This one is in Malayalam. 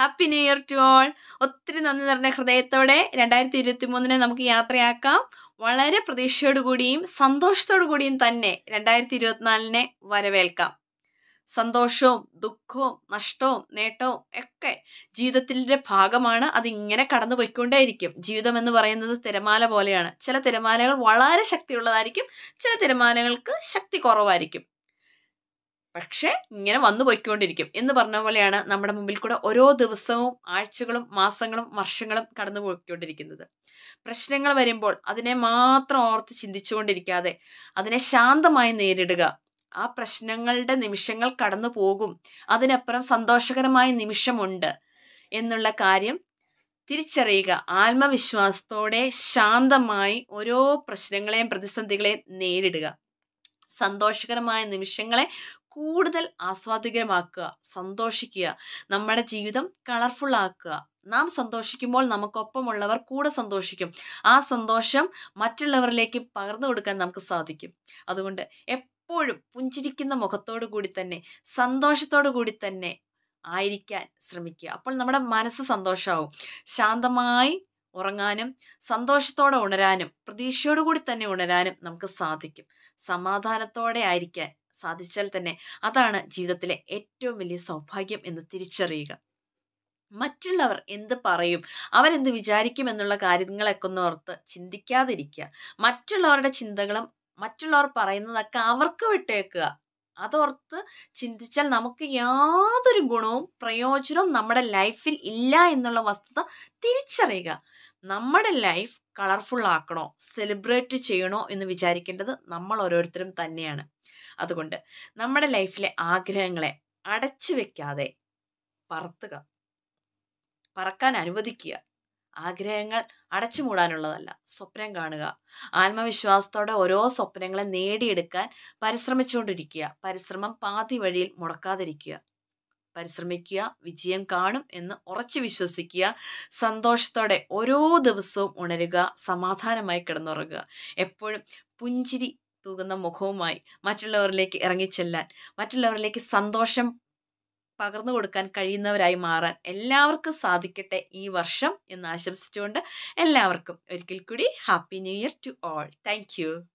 happy new year to all ഒത്തിരി നന്ദി നിറഞ്ഞ ഹൃദയത്തോടെ രണ്ടായിരത്തി ഇരുപത്തി മൂന്നിനെ നമുക്ക് യാത്രയാക്കാം വളരെ പ്രതീക്ഷയോടുകൂടിയും സന്തോഷത്തോടു കൂടിയും തന്നെ രണ്ടായിരത്തി ഇരുപത്തിനാലിനെ വരവേൽക്കാം സന്തോഷവും ദുഃഖവും നഷ്ടവും നേട്ടവും ഒക്കെ ജീവിതത്തിൻ്റെ ഭാഗമാണ് അതിങ്ങനെ കടന്നു പോയിക്കൊണ്ടേയിരിക്കും ജീവിതം എന്ന് പറയുന്നത് തിരമാല പോലെയാണ് ചില തിരമാലകൾ വളരെ ശക്തിയുള്ളതായിരിക്കും ചില തിരമാലകൾക്ക് ശക്തി കുറവായിരിക്കും പക്ഷേ ഇങ്ങനെ വന്നു പോയിക്കൊണ്ടിരിക്കും എന്ന് പറഞ്ഞ പോലെയാണ് നമ്മുടെ മുമ്പിൽ കൂടെ ഓരോ ദിവസവും ആഴ്ചകളും മാസങ്ങളും വർഷങ്ങളും കടന്നു പോയിക്കൊണ്ടിരിക്കുന്നത് പ്രശ്നങ്ങൾ വരുമ്പോൾ അതിനെ മാത്രം ഓർത്ത് ചിന്തിച്ചുകൊണ്ടിരിക്കാതെ അതിനെ ശാന്തമായി നേരിടുക ആ പ്രശ്നങ്ങളുടെ നിമിഷങ്ങൾ കടന്നു പോകും അതിനപ്പുറം സന്തോഷകരമായ നിമിഷമുണ്ട് എന്നുള്ള കാര്യം തിരിച്ചറിയുക ആത്മവിശ്വാസത്തോടെ ശാന്തമായി ഓരോ പ്രശ്നങ്ങളെയും പ്രതിസന്ധികളെയും നേരിടുക സന്തോഷകരമായ നിമിഷങ്ങളെ കൂടുതൽ ആസ്വാദികരമാക്കുക സന്തോഷിക്കുക നമ്മുടെ ജീവിതം കളർഫുൾ ആക്കുക നാം സന്തോഷിക്കുമ്പോൾ നമുക്കൊപ്പമുള്ളവർ കൂടെ സന്തോഷിക്കും ആ സന്തോഷം മറ്റുള്ളവരിലേക്ക് പകർന്നു കൊടുക്കാൻ നമുക്ക് സാധിക്കും അതുകൊണ്ട് എപ്പോഴും പുഞ്ചിരിക്കുന്ന മുഖത്തോടു കൂടി തന്നെ സന്തോഷത്തോടു കൂടി തന്നെ ആയിരിക്കാൻ ശ്രമിക്കുക അപ്പോൾ നമ്മുടെ മനസ്സ് സന്തോഷമാവും ശാന്തമായി ഉറങ്ങാനും സന്തോഷത്തോടെ ഉണരാനും പ്രതീക്ഷയോടുകൂടി തന്നെ ഉണരാനും നമുക്ക് സാധിക്കും സമാധാനത്തോടെ ആയിരിക്കാൻ സാധിച്ചാൽ തന്നെ അതാണ് ജീവിതത്തിലെ ഏറ്റവും വലിയ സൗഭാഗ്യം എന്ന് തിരിച്ചറിയുക മറ്റുള്ളവർ എന്ത് പറയും അവരെന്ത് വിചാരിക്കും എന്നുള്ള കാര്യങ്ങളൊക്കെ ഒന്ന് ഓർത്ത് ചിന്തിക്കാതിരിക്കുക മറ്റുള്ളവരുടെ ചിന്തകളും മറ്റുള്ളവർ പറയുന്നതൊക്കെ അവർക്ക് വിട്ടേക്കുക അതോർത്ത് ചിന്തിച്ചാൽ നമുക്ക് യാതൊരു ഗുണവും പ്രയോജനവും നമ്മുടെ ലൈഫിൽ ഇല്ല എന്നുള്ള വസ്തുത തിരിച്ചറിയുക നമ്മുടെ ലൈഫ് കളർഫുൾ ആക്കണോ സെലിബ്രേറ്റ് ചെയ്യണോ എന്ന് വിചാരിക്കേണ്ടത് നമ്മൾ ഓരോരുത്തരും തന്നെയാണ് അതുകൊണ്ട് നമ്മുടെ ലൈഫിലെ ആഗ്രഹങ്ങളെ അടച്ചു വെക്കാതെ പറത്തുക പറക്കാൻ അനുവദിക്കുക ആഗ്രഹങ്ങൾ അടച്ചു മൂടാനുള്ളതല്ല സ്വപ്നം കാണുക ആത്മവിശ്വാസത്തോടെ ഓരോ സ്വപ്നങ്ങളെ നേടിയെടുക്കാൻ പരിശ്രമിച്ചുകൊണ്ടിരിക്കുക പരിശ്രമം പാതി വഴിയിൽ മുടക്കാതിരിക്കുക പരിശ്രമിക്കുക വിജയം കാണും എന്ന് ഉറച്ചു വിശ്വസിക്കുക സന്തോഷത്തോടെ ഓരോ ദിവസവും ഉണരുക സമാധാനമായി കിടന്നുറങ്ങുക എപ്പോഴും പുഞ്ചിരി തൂകുന്ന മുഖവുമായി മറ്റുള്ളവരിലേക്ക് ഇറങ്ങിച്ചെല്ലാൻ മറ്റുള്ളവരിലേക്ക് സന്തോഷം പകർന്നു കൊടുക്കാൻ കഴിയുന്നവരായി മാറാൻ എല്ലാവർക്കും സാധിക്കട്ടെ ഈ വർഷം എന്ന് ആശംസിച്ചുകൊണ്ട് എല്ലാവർക്കും ഒരിക്കൽ കൂടി happy new year to all thank